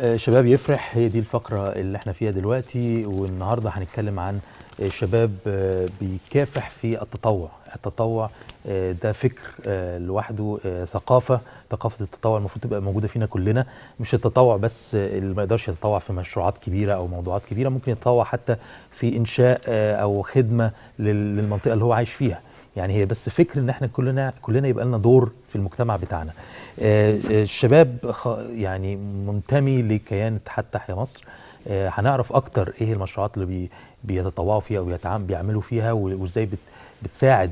آه، شباب يفرح هي دي الفقرة اللي احنا فيها دلوقتي والنهاردة هنتكلم عن آه، شباب آه، بيكافح في التطوع التطوع ده فكر لوحده ثقافة ثقافة التطوع المفروض تبقى موجودة فينا كلنا مش التطوع بس اللي ما يقدرش يتطوع في مشروعات كبيرة أو موضوعات كبيرة ممكن يتطوع حتى في إنشاء أو خدمة للمنطقة اللي هو عايش فيها يعني هي بس فكر ان احنا كلنا كلنا يبقى لنا دور في المجتمع بتاعنا آه، آه، الشباب يعني منتمي لكيان اتحاد تحيا مصر آه، هنعرف اكتر ايه المشروعات اللي بيتطوعوا فيها او بيعملوا فيها وازاي بتساعد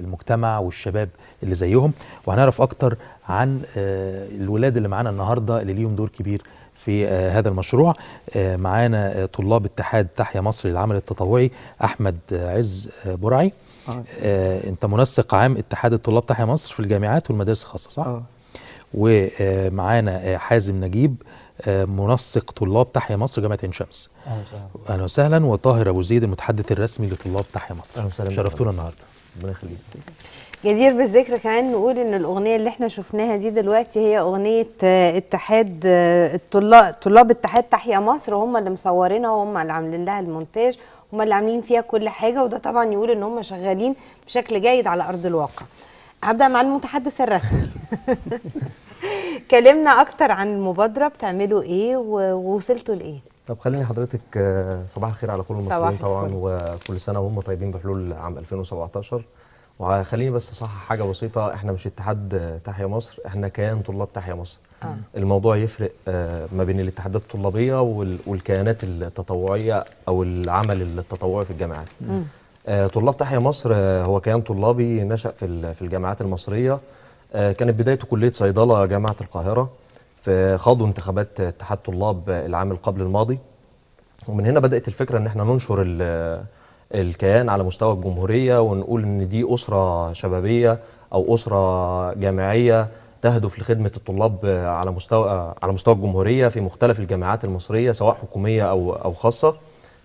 المجتمع والشباب اللي زيهم وهنعرف اكتر عن الولاد اللي معانا النهارده اللي ليهم دور كبير في هذا المشروع معانا طلاب اتحاد تحيا مصر للعمل التطوعي احمد عز برعي آه. آه انت منسق عام اتحاد الطلاب تحيا مصر في الجامعات والمدارس الخاصه صح آه. ومعانا آه، حازم نجيب آه، منسق طلاب تحيا مصر جامعه عين شمس اهلا وسهلا وطاهر ابو زيد المتحدث الرسمي لطلاب تحيا مصر اهلا وسهلا شرفتونا النهارده ربنا يخليك جدير بالذكر كمان نقول ان الاغنيه اللي احنا شفناها دي دلوقتي هي اغنيه آه، اتحاد الطلاب طلاب اتحاد تحيا مصر هم اللي مصورينها وهم اللي عاملين لها المونتاج هم اللي عاملين فيها كل حاجه وده طبعا يقول ان هم شغالين بشكل جيد على ارض الواقع هبدا مع المتحدث الرسمي كلمنا اكتر عن المبادره بتعملوا ايه ووصلتوا لايه طب خليني حضرتك آه، صباح الخير على كل المصريين طبعا وكل سنه وهم طيبين بحلول عام 2017 وخليني بس اصحح حاجه بسيطه احنا مش اتحاد آه، تحيا مصر احنا كيان طلاب تحيا مصر آه. الموضوع يفرق آه، ما بين الاتحادات الطلابيه والكيانات التطوعيه او العمل التطوعي في الجامعات آه، طلاب تحيا مصر آه، هو كيان طلابي نشا في في الجامعات المصريه كانت بدايته كليه صيدله جامعه القاهره فخاضوا انتخابات اتحاد طلاب العام القبل الماضي ومن هنا بدات الفكره ان احنا ننشر الكيان على مستوى الجمهوريه ونقول ان دي اسره شبابيه او اسره جامعيه تهدف لخدمه الطلاب على مستوى على مستوى الجمهوريه في مختلف الجامعات المصريه سواء حكوميه او او خاصه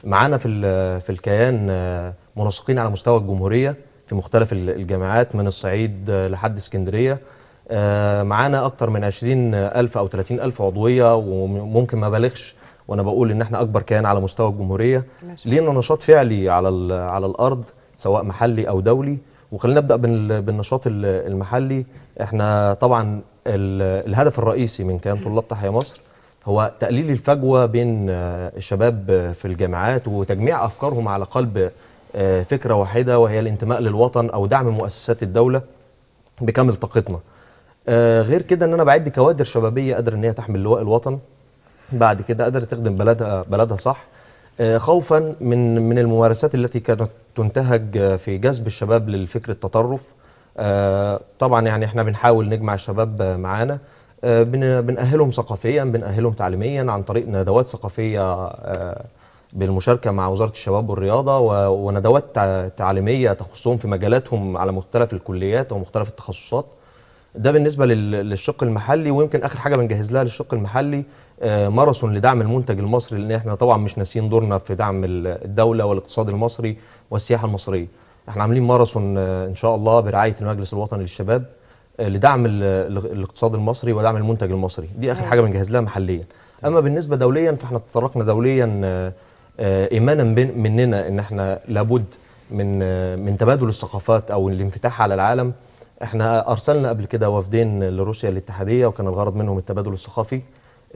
معانا في في الكيان منسقين على مستوى الجمهوريه في مختلف الجامعات من الصعيد لحد اسكندريه معانا اكتر من 20 ألف أو 30 ألف عضوية وممكن ما بلغش وأنا بقول إن إحنا أكبر كيان على مستوى الجمهورية لان نشاط فعلي على على الأرض سواء محلي أو دولي وخلينا نبدا بالنشاط المحلي احنا طبعا الهدف الرئيسي من كيان طلاب تحيا مصر هو تقليل الفجوه بين آه، الشباب في الجامعات وتجميع افكارهم على قلب آه، فكره واحده وهي الانتماء للوطن او دعم مؤسسات الدوله بكامل طاقتنا. آه، غير كده ان انا بعد كوادر شبابيه قادره ان هي تحمل لواء الوطن بعد كده قادره تخدم بلدها بلدها صح آه، خوفا من من الممارسات التي كانت تنتهج آه، في جذب الشباب للفكر التطرف آه، طبعا يعني احنا بنحاول نجمع الشباب معانا بنأهلهم ثقافيا بنأهلهم تعليميا عن طريق ندوات ثقافية بالمشاركة مع وزارة الشباب والرياضة وندوات تعليمية تخصهم في مجالاتهم على مختلف الكليات ومختلف التخصصات ده بالنسبة للشق المحلي ويمكن آخر حاجة بنجهز لها للشق المحلي آه، ماراثون لدعم المنتج المصري لان احنا طبعا مش ناسيين دورنا في دعم الدوله والاقتصاد المصري والسياحه المصريه احنا عاملين ماراثون آه، ان شاء الله برعايه المجلس الوطني للشباب آه، لدعم الاقتصاد المصري ودعم المنتج المصري دي اخر حاجه بنجهز لها محليا اما بالنسبه دوليا فاحنا تطرقنا دوليا ايمانا مننا ان احنا لابد من من تبادل الثقافات او الانفتاح على العالم احنا ارسلنا قبل كده وفدين لروسيا الاتحاديه وكان الغرض منهم التبادل الثقافي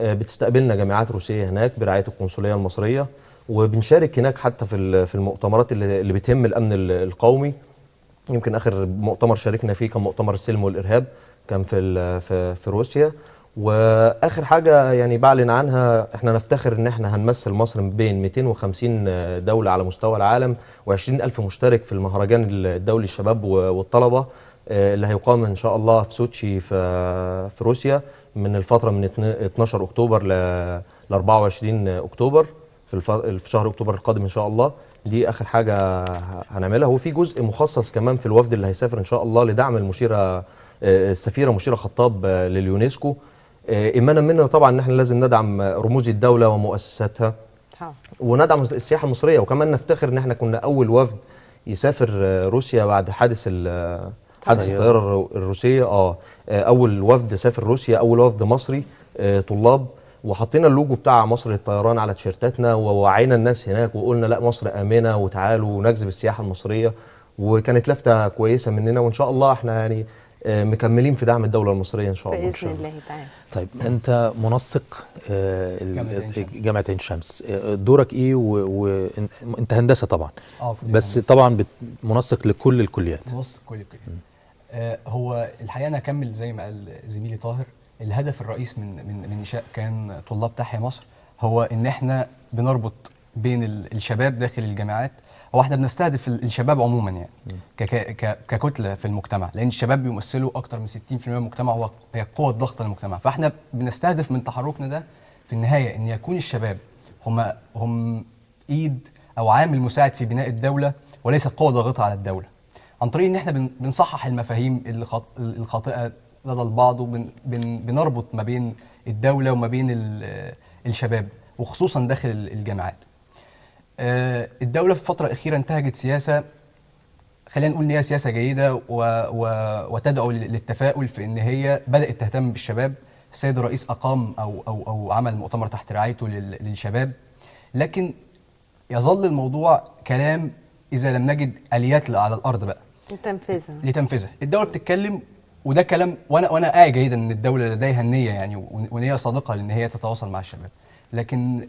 آه، بتستقبلنا جامعات روسيه هناك برعايه القنصليه المصريه وبنشارك هناك حتى في في المؤتمرات اللي بتهم الامن القومي يمكن اخر مؤتمر شاركنا فيه كان مؤتمر السلم والارهاب كان في في روسيا واخر حاجه يعني بعلن عنها احنا نفتخر ان احنا هنمثل مصر بين 250 آه، دوله على مستوى العالم و20000 مشترك في المهرجان الدولي الشباب والطلبه آه، اللي هيقام ان شاء الله في سوتشي في روسيا من الفتره من 12 اكتوبر ل 24 اكتوبر في, شهر اكتوبر القادم ان شاء الله دي اخر حاجه هنعملها وفي جزء مخصص كمان في الوفد اللي هيسافر ان شاء الله لدعم المشيره آه، السفيره مشيره خطاب آه، لليونسكو آه، ايمانا منا طبعا ان احنا لازم ندعم رموز الدوله ومؤسساتها وندعم السياحه المصريه وكمان نفتخر ان احنا كنا اول وفد يسافر روسيا بعد حادث حادثه الطياره الروسيه آه،, اه اول وفد سافر روسيا اول وفد مصري آه، طلاب وحطينا اللوجو بتاع مصر للطيران على تيشيرتاتنا ووعينا الناس هناك وقلنا لا مصر امنه وتعالوا ونجذب السياحه المصريه وكانت لفته كويسه مننا وان شاء الله احنا يعني آه، مكملين في دعم الدوله المصريه ان شاء الله باذن الله تعالى طيب انت منسق جامعه عين شمس دورك ايه وانت هندسه طبعا بس طبعا منسق لكل الكليات منسق لكل الكليات آه، هو الحقيقه انا اكمل زي ما قال زميلي طاهر الهدف الرئيس من من من انشاء كان طلاب تحيا مصر هو ان احنا بنربط بين الشباب داخل الجامعات هو احنا بنستهدف الشباب عموما يعني ككتله في المجتمع لان الشباب بيمثلوا اكثر من 60% من المجتمع هو هي القوه الضاغطه للمجتمع فاحنا بنستهدف من تحركنا ده في النهايه ان يكون الشباب هم هم ايد او عامل مساعد في بناء الدوله وليس قوه ضاغطه على الدوله عن طريق ان احنا بنصحح المفاهيم الخاطئه لدى البعض وبنربط ما بين الدوله وما بين الشباب وخصوصا داخل الجامعات. آه، الدوله في الفتره الاخيره انتهجت سياسه خلينا نقول ان هي سياسه جيده و و وتدعو للتفاؤل في ان هي بدات تهتم بالشباب السيد الرئيس اقام او او او عمل مؤتمر تحت رعايته للشباب لكن يظل الموضوع كلام اذا لم نجد اليات على الارض بقى لتنفيذها لتنفيذها الدوله بتتكلم وده كلام وانا وانا قاعد جيدا ان الدوله لديها النيه يعني ونيه صادقه لان هي تتواصل مع الشباب لكن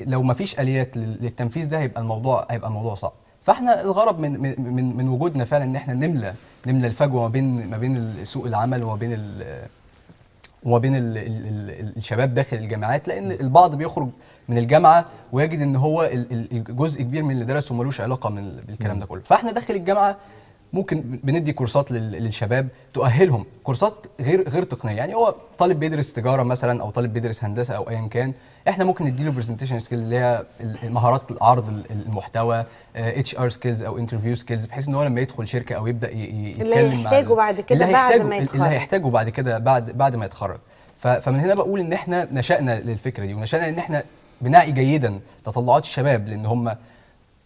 لو ما فيش اليات للتنفيذ ده هيبقى الموضوع هيبقى الموضوع صعب فاحنا الغرض من من من وجودنا فعلا ان احنا نملى نملى الفجوه ما بين ما بين سوق العمل وما بين وما بين الشباب داخل الجامعات لان البعض بيخرج من الجامعه ويجد ان هو الجزء كبير من اللي درسه ملوش علاقه من بالكلام ده كله فاحنا داخل الجامعه ممكن بندي كورسات للشباب تؤهلهم كورسات غير غير تقنيه يعني هو طالب بيدرس تجاره مثلا او طالب بيدرس هندسه او ايا كان احنا ممكن نديله برزنتيشن سكيل اللي هي مهارات عرض المحتوى اتش ار سكيلز او انترفيو سكيلز بحيث ان هو لما يدخل شركه او يبدا يتكلم اللي هيحتاجه بعد كده اللي بعد ما يتخرج اللي هيحتاجه بعد كده بعد بعد ما يتخرج فمن هنا بقول ان احنا نشأنا للفكره دي ونشأنا ان احنا بنائي جيدا تطلعات الشباب لان هم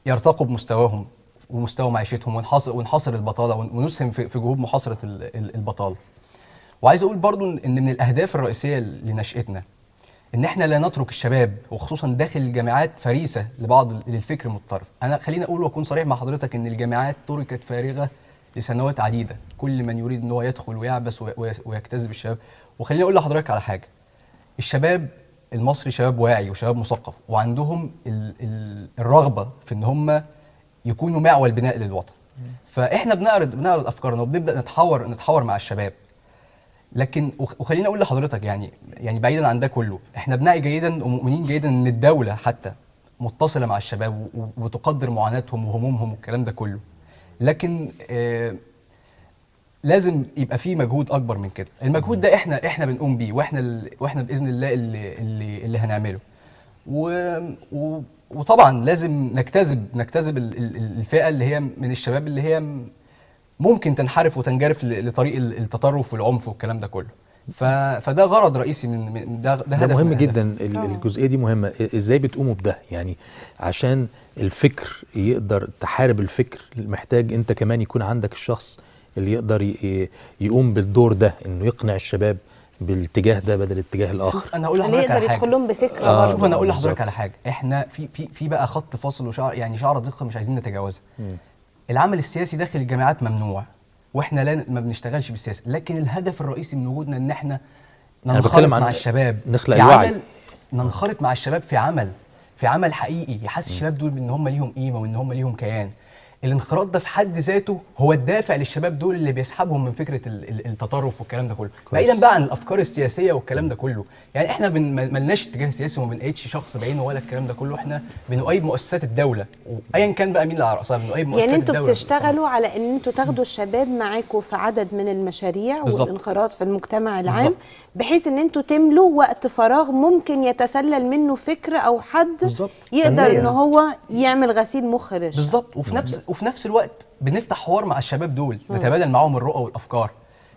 يرتقوا بمستواهم ومستوى معيشتهم ونحاصر ونحاصر البطاله ونسهم في جهود محاصره البطاله. وعايز اقول برضو ان من الاهداف الرئيسيه لنشاتنا ان احنا لا نترك الشباب وخصوصا داخل الجامعات فريسه لبعض للفكر المتطرف. انا خليني اقول واكون صريح مع حضرتك ان الجامعات تركت فارغه لسنوات عديده، كل من يريد ان هو يدخل ويعبث ويجتذب الشباب. وخليني اقول لحضرتك على حاجه الشباب المصري شباب واعي وشباب مثقف وعندهم الـ الـ الرغبه في ان هم يكونوا معول بناء للوطن فاحنا بنعرض بنعرض افكارنا وبنبدا نتحاور نتحاور مع الشباب لكن وخليني اقول لحضرتك يعني يعني بعيدا عن ده كله احنا بنعي جيدا ومؤمنين جيدا ان الدوله حتى متصله مع الشباب وبتقدر معاناتهم وهمومهم والكلام ده كله لكن آه لازم يبقى في مجهود اكبر من كده المجهود ده احنا احنا بنقوم بيه واحنا ال... واحنا باذن الله اللي اللي, اللي هنعمله و... و... وطبعا لازم نجتذب نجتذب الفئه اللي هي من الشباب اللي هي ممكن تنحرف وتنجرف لطريق التطرف والعنف والكلام ده كله ف... فده غرض رئيسي من ده ده, ده مهم جدا الجزئيه دي مهمه ازاي بتقوموا بده يعني عشان الفكر يقدر تحارب الفكر محتاج انت كمان يكون عندك الشخص اللي يقدر يقوم بالدور ده انه يقنع الشباب بالاتجاه ده بدل الاتجاه الاخر شوف انا اقول يعني آه، لحضرتك على حاجه لهم بفكره آه شوف انا اقول لحضرتك على حاجه احنا في في في بقى خط فاصل وشعر يعني شعر دقه مش عايزين نتجاوزها العمل السياسي داخل الجامعات ممنوع واحنا لا ما بنشتغلش بالسياسه لكن الهدف الرئيسي من وجودنا ان احنا ننخرط مع الشباب نخلق في الوعي. عمل ننخرط مع الشباب في عمل في عمل حقيقي يحس الشباب دول ان هم ليهم قيمه وان هم ليهم كيان الانخراط ده في حد ذاته هو الدافع للشباب دول اللي بيسحبهم من فكره التطرف والكلام ده كله بعيدا بقى عن الافكار السياسيه والكلام ده كله يعني احنا ما لناش اتجاه سياسي وما بنقيدش شخص بعينه ولا الكلام ده كله احنا بنؤيد مؤسسات الدوله ايا كان بقى مين اللي على راسها بنؤيد مؤسسات يعني انتوا بتشتغلوا على ان انتوا تاخدوا الشباب معاكم في عدد من المشاريع بالزبط. والانخراط في المجتمع العام بالزبط. بحيث ان انتوا تملوا وقت فراغ ممكن يتسلل منه فكر او حد بالزبط. يقدر ان هو يعمل غسيل مخ بالظبط وفي نفس وفي نفس الوقت بنفتح حوار مع الشباب دول نتبادل معاهم الرؤى والافكار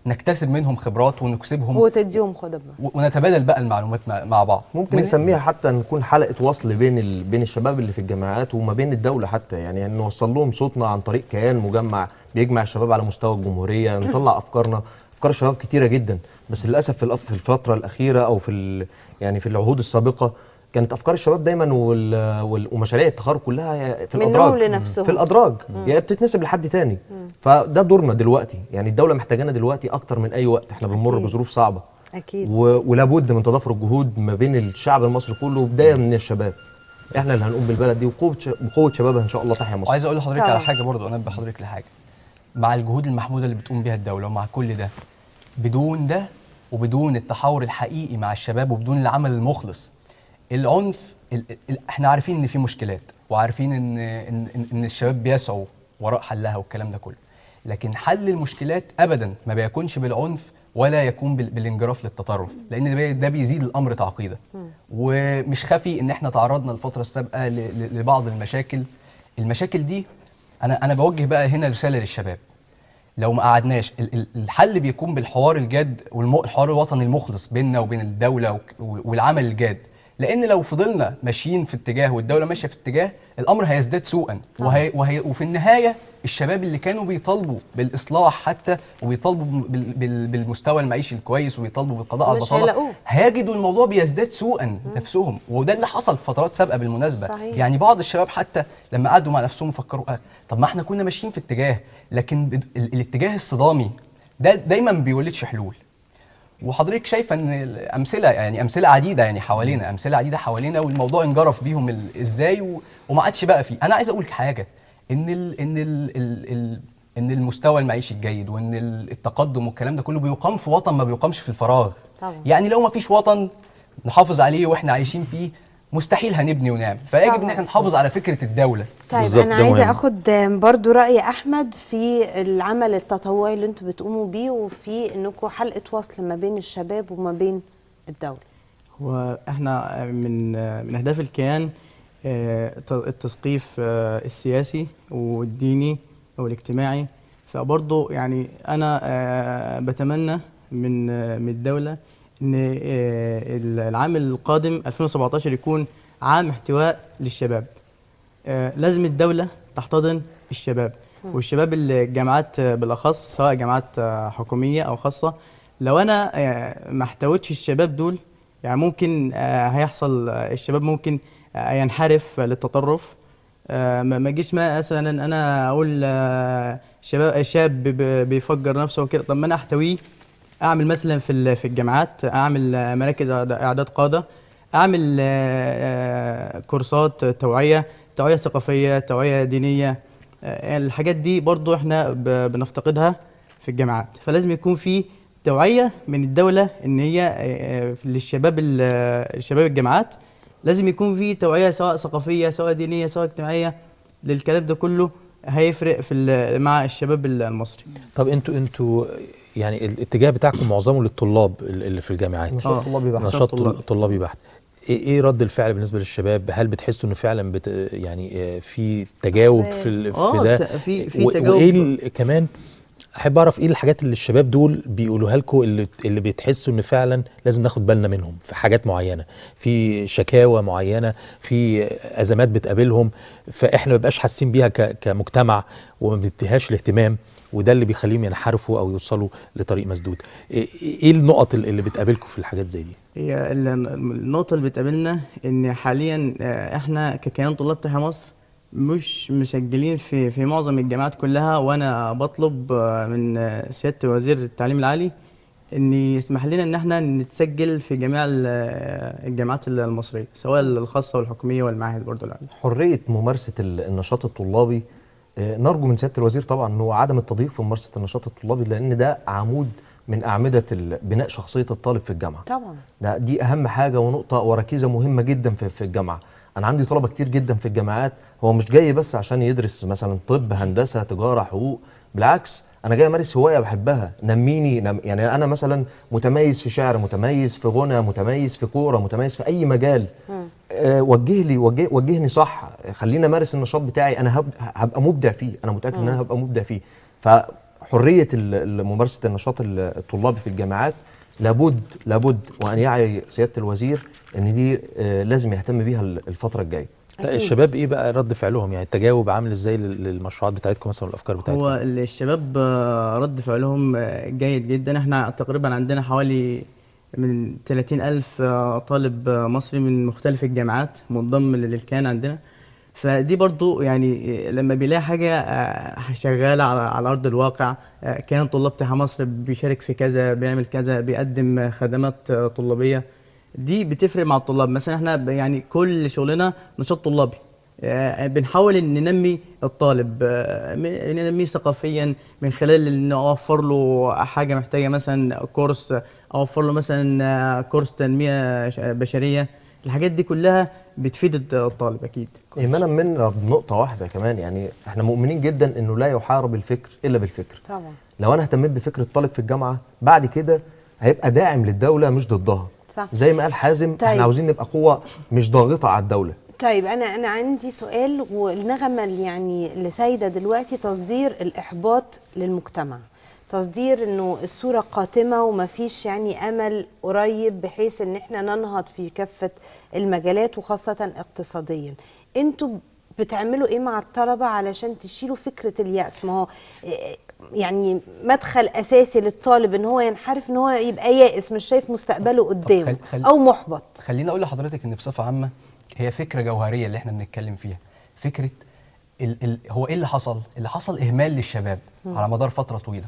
نكتسب منهم خبرات ونكسبهم وتديهم خدمه ونتبادل بقى المعلومات مع بعض ممكن نسميها حتى نكون حلقه وصل بين ال... بين الشباب اللي في الجامعات وما بين الدوله حتى يعني, نوصل لهم صوتنا عن طريق كيان مجمع بيجمع الشباب على مستوى الجمهوريه نطلع افكارنا افكار الشباب كتيره جدا بس للاسف في الفتره الاخيره او في ال... يعني في العهود السابقه كانت افكار الشباب دايما ومشاريع التخرج كلها في الادراج لنفسهم. في الادراج يا يعني بتتنسب لحد تاني مم. فده دورنا دلوقتي يعني الدوله محتاجانا دلوقتي اكتر من اي وقت احنا بنمر أكيد. بظروف صعبه اكيد و... ولا بد من تضافر الجهود ما بين الشعب المصري كله بدايه من الشباب احنا اللي هنقوم بالبلد دي وقوه بقوه شبابها ان شاء الله تحيا مصر وعايز اقول لحضرتك على حاجه برضو انبه حضرتك لحاجه مع الجهود المحموده اللي بتقوم بها الدوله ومع كل ده بدون ده وبدون التحاور الحقيقي مع الشباب وبدون العمل المخلص العنف احنا عارفين ان في مشكلات وعارفين ان ان, إن الشباب بيسعوا وراء حلها والكلام ده كله لكن حل المشكلات ابدا ما بيكونش بالعنف ولا يكون بالانجراف للتطرف لان ده بيزيد الامر تعقيدا ومش خفي ان احنا تعرضنا الفتره السابقه لبعض المشاكل المشاكل دي انا انا بوجه بقى هنا رساله للشباب لو ما قعدناش الحل بيكون بالحوار الجاد والحوار الوطني المخلص بيننا وبين الدوله والعمل الجاد لان لو فضلنا ماشيين في اتجاه والدوله ماشيه في اتجاه الامر هيزداد سوءا وهي وهي وفي النهايه الشباب اللي كانوا بيطالبوا بالاصلاح حتى وبيطالبوا بالمستوى المعيشي الكويس وبيطالبوا بالقضاء على البطاله هيجدوا الموضوع بيزداد سوءا م. نفسهم وده اللي حصل في فترات سابقه بالمناسبه صحيح. يعني بعض الشباب حتى لما قعدوا مع نفسهم فكروا آه طب ما احنا كنا ماشيين في اتجاه لكن الاتجاه الصدامي ده دايما بيولدش حلول وحضرتك شايفه ان امثله يعني امثله عديده يعني حوالينا امثله عديده حوالينا والموضوع انجرف بيهم ازاي وما عادش بقى فيه انا عايز اقول لك حاجه ان الـ ان الـ الـ الـ ان المستوى المعيشي الجيد وان التقدم والكلام ده كله بيقام في وطن ما بيقامش في الفراغ طبعا. يعني لو ما فيش وطن نحافظ عليه واحنا عايشين فيه مستحيل هنبني ونعمل فيجب ان احنا نحافظ على فكره الدوله طيب انا عايزه اخد برضو راي احمد في العمل التطوعي اللي انتم بتقوموا بيه وفي انكم حلقه وصل ما بين الشباب وما بين الدوله واحنا آه، من آه، من اهداف الكيان آه، التثقيف السياسي والديني والاجتماعي فبرضه يعني انا بتمنى من من الدوله ان آه، العام القادم 2017 يكون عام احتواء للشباب آه، لازم الدوله تحتضن الشباب والشباب الجامعات بالاخص سواء جامعات حكوميه او خاصه لو انا آه، ما احتوتش الشباب دول يعني ممكن هيحصل الشباب ممكن ينحرف للتطرف ما جيش مثلا انا اقول شباب شاب بيفجر نفسه وكده طب ما انا احتويه اعمل مثلا في في الجامعات اعمل مراكز اعداد قاده اعمل آه، آه، كورسات توعيه توعيه ثقافيه توعيه دينيه آه، الحاجات دي برضو احنا بنفتقدها في الجامعات فلازم يكون في توعيه من الدوله ان هي للشباب الشباب الجامعات لازم يكون في توعيه سواء ثقافيه سواء دينيه سواء اجتماعيه للكلام ده كله هيفرق في مع الشباب المصري طب انتوا انتوا يعني الاتجاه بتاعكم معظمه للطلاب اللي في الجامعات نشاط طلابي بحت نشاط طلابي بحت إيه-, ايه رد الفعل بالنسبه للشباب هل بتحسوا انه فعلا بت يعني آه، في تجاوب في في آه، ده في في تجاوب وايه كمان احب اعرف ايه الحاجات اللي الشباب دول بيقولوها لكم اللي اللي بتحسوا ان فعلا لازم ناخد بالنا منهم في حاجات معينه في شكاوى معينه في ازمات بتقابلهم فاحنا ما بنبقاش حاسين بيها كمجتمع وما بنديهاش الاهتمام وده اللي بيخليهم ينحرفوا او يوصلوا لطريق مسدود ايه, إيه النقط اللي بتقابلكم في الحاجات زي دي هي النقطه اللي بتقابلنا ان حاليا آه، احنا ككيان طلاب تحيا مصر مش مسجلين في في معظم الجامعات كلها وانا بطلب آه، من آه، سياده وزير التعليم العالي ان يسمح لنا ان احنا نتسجل في جميع الجامعات المصريه سواء الخاصه والحكوميه والمعاهد برضه العاليه حريه ممارسه النشاط الطلابي آه، نرجو من سياده الوزير طبعا انه عدم التضييق في ممارسه النشاط الطلابي لان ده عمود من اعمده بناء شخصيه الطالب في الجامعه طبعا ده دي اهم حاجه ونقطه وركيزه مهمه جدا في, في الجامعه انا عندي طلبه كتير جدا في الجامعات هو مش جاي بس عشان يدرس مثلا طب هندسه تجاره حقوق بالعكس انا جاي امارس هوايه بحبها نميني نم يعني انا مثلا متميز في شعر متميز في غنى متميز في كوره متميز في اي مجال أه وجه لي وجه وجهني صح خليني امارس النشاط بتاعي انا هبقى مبدع فيه انا متاكد ان انا هبقى مبدع فيه فحريه ممارسه النشاط الطلابي في الجامعات لابد لابد وان يعي سياده الوزير ان دي آه، لازم يهتم بيها الفتره الجايه أكيد. الشباب ايه بقى رد فعلهم يعني التجاوب عامل ازاي للمشروعات بتاعتكم مثلا والافكار بتاعتكم هو الشباب رد فعلهم جيد جدا احنا تقريبا عندنا حوالي من 30 ألف طالب مصري من مختلف الجامعات منضم للكيان عندنا فدي برضو يعني لما بيلاقي حاجة شغالة على أرض الواقع كيان طلاب بتاع مصر بيشارك في كذا بيعمل كذا بيقدم خدمات طلابية دي بتفرق مع الطلاب مثلا احنا يعني كل شغلنا نشاط طلابي آه، بنحاول ان ننمي الطالب آه، ننميه ثقافيا من خلال ان اوفر له حاجه محتاجه مثلا كورس اوفر له مثلا آه، كورس تنميه بشريه الحاجات دي كلها بتفيد الطالب اكيد ايمانا من نقطه واحده كمان يعني احنا مؤمنين جدا انه لا يحارب الفكر الا بالفكر طبعا لو انا اهتميت بفكر الطالب في الجامعه بعد كده هيبقى داعم للدوله مش ضدها زي ما قال حازم طيب. احنا عاوزين نبقى قوه مش ضاغطه على الدوله طيب انا انا عندي سؤال والنغمه اللي يعني اللي سايده دلوقتي تصدير الاحباط للمجتمع تصدير انه الصوره قاتمه ومفيش يعني امل قريب بحيث ان احنا ننهض في كافه المجالات وخاصه اقتصاديا انتوا بتعملوا ايه مع الطلبه علشان تشيلوا فكره الياس ما هو يعني مدخل اساسي للطالب ان هو ينحرف ان هو يبقى يائس مش شايف مستقبله قدامه خل... او محبط خليني اقول لحضرتك ان بصفه عامه هي فكره جوهريه اللي احنا بنتكلم فيها فكره ال... ال... هو ايه اللي حصل اللي حصل اهمال للشباب م. على مدار فتره طويله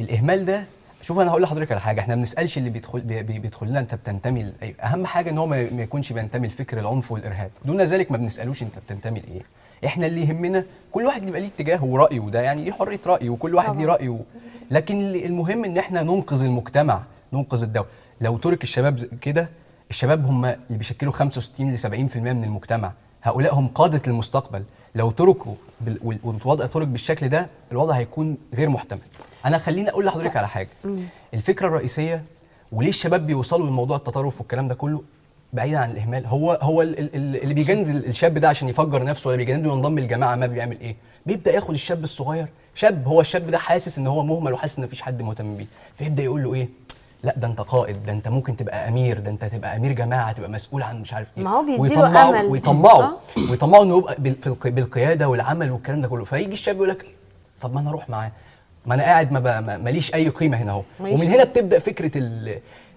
الاهمال ده شوف انا هقول لحضرتك على حاجه احنا ما بنسالش اللي بيدخل بي بيدخل لنا انت بتنتمي لايه اهم حاجه ان هو ما يكونش بينتمي لفكر العنف والارهاب دون ذلك ما بنسالوش انت بتنتمي لايه احنا اللي يهمنا كل واحد بيبقى ليه اتجاه ورايه وده يعني ليه حريه راي وكل واحد ليه رايه لكن المهم ان احنا ننقذ المجتمع ننقذ الدوله لو ترك الشباب كده الشباب هم اللي بيشكلوا 65 ل 70% من المجتمع هؤلاء هم قاده المستقبل لو تركوا والوضع ترك بالشكل ده الوضع هيكون غير محتمل انا خليني اقول لحضرتك على حاجه الفكره الرئيسيه وليه الشباب بيوصلوا لموضوع التطرف والكلام ده كله بعيدا عن الاهمال هو هو اللي بيجند الشاب ده عشان يفجر نفسه ولا بيجنده ينضم للجماعه ما بيعمل ايه بيبدا ياخد الشاب الصغير شاب هو الشاب ده حاسس ان هو مهمل وحاسس ان مفيش حد مهتم بيه فيبدا يقول له ايه لا ده انت قائد ده انت ممكن تبقى امير ده انت تبقى امير جماعه تبقى مسؤول عن مش عارف ايه ما هو بيديله امل ويطمعوا اه. ويطمعوا انه يبقى بالقياده والعمل والكلام ده كله فيجي الشاب يقول لك طب ما انا اروح معاه ما انا قاعد ما ماليش اي قيمه هنا اهو ومن هنا بتبدا فكره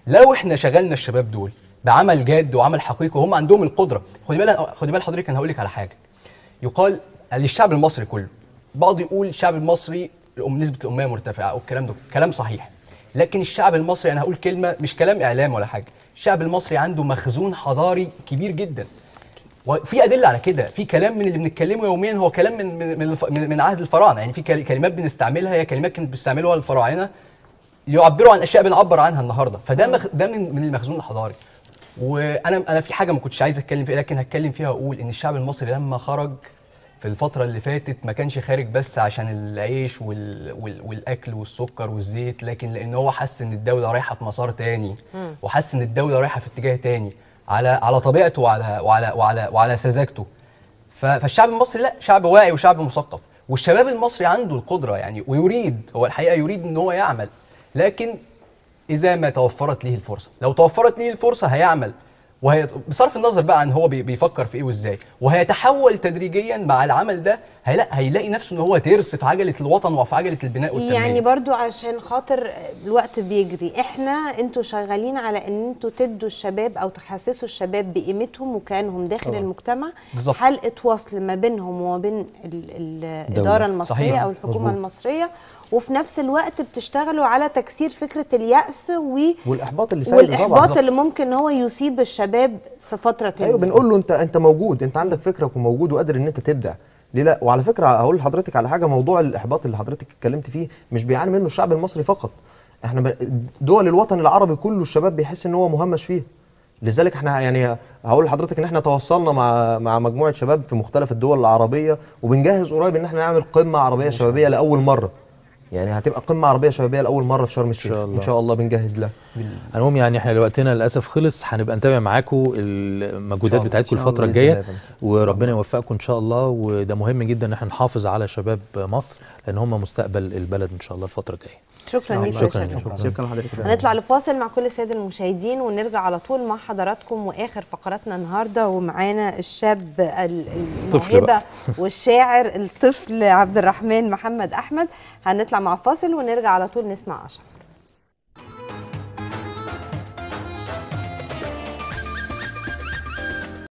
لو احنا شغلنا الشباب دول بعمل جاد وعمل حقيقي وهم عندهم القدره خدي بالك خدي بال حضرتك انا هقول لك على حاجه يقال للشعب المصري كله بعض يقول الشعب المصري نسبه الاميه مرتفعه والكلام ده كلام صحيح لكن الشعب المصري انا هقول كلمه مش كلام اعلام ولا حاجه الشعب المصري عنده مخزون حضاري كبير جدا وفي ادله على كده في كلام من اللي بنتكلمه يوميا هو كلام من من من, من عهد الفراعنه يعني في كلمات بنستعملها هي كلمات كانت بيستعملوها الفراعنه ليعبروا عن اشياء بنعبر عنها النهارده فده مخ ده من من المخزون الحضاري وانا انا في حاجه ما كنتش عايز اتكلم فيها لكن هتكلم فيها واقول ان الشعب المصري لما خرج في الفترة اللي فاتت ما كانش خارج بس عشان العيش وال... وال... والأكل والسكر والزيت لكن لأن هو حس إن الدولة رايحة في مسار تاني وحس إن الدولة رايحة في اتجاه تاني على على طبيعته وعلى وعلى وعلى وعلى سذاجته ف... فالشعب المصري لا شعب واعي وشعب مثقف والشباب المصري عنده القدرة يعني ويريد هو الحقيقة يريد إن هو يعمل لكن إذا ما توفرت ليه الفرصة لو توفرت ليه الفرصة هيعمل وهي بصرف النظر بقى عن هو بيفكر في ايه وازاي وهيتحول تدريجيا مع العمل ده لا هيلاقي نفسه ان هو ترس في عجله الوطن وفي عجله البناء والتنميه يعني برضو عشان خاطر الوقت بيجري احنا انتوا شغالين على ان انتوا تدوا الشباب او تحسسوا الشباب بقيمتهم وكانهم داخل أوه. المجتمع بالزبط. حلقه وصل ما بينهم وما بين الاداره المصريه صحيح. او الحكومه مزبوط. المصريه وفي نفس الوقت بتشتغلوا على تكسير فكره الياس و... والاحباط اللي والاحباط اللي ممكن هو يصيب الشباب الشباب في فتره ايوه بنقول له انت انت موجود انت عندك فكرك وموجود وقادر ان انت تبدع ليه لا وعلى فكره هقول لحضرتك على حاجه موضوع الاحباط اللي حضرتك اتكلمت فيه مش بيعاني منه الشعب المصري فقط احنا دول الوطن العربي كله الشباب بيحس ان هو مهمش فيه لذلك احنا يعني هقول لحضرتك ان احنا تواصلنا مع مع مجموعه شباب في مختلف الدول العربيه وبنجهز قريب ان احنا نعمل قمه عربيه شبابيه لاول مره يعني هتبقى قمه عربيه شبابيه لاول مره في شرم الشيخ ان شاء الله, إن شاء الله بنجهز لها المهم يعني احنا وقتنا للاسف خلص هنبقى نتابع معاكم المجهودات بتاعتكم الفتره الجايه وربنا يوفقكم ان شاء الله وده مهم جدا ان احنا نحافظ على شباب مصر لان هم مستقبل البلد ان شاء الله الفتره الجايه شكرا لك شكرا شكرا, شكرا, شكرا لحضرتك هنطلع لفاصل مع كل الساده المشاهدين ونرجع على طول مع حضراتكم واخر فقراتنا النهارده ومعانا الشاب الموهبه والشاعر الطفل عبد الرحمن محمد احمد هنطلع مع فاصل ونرجع على طول نسمع اشعر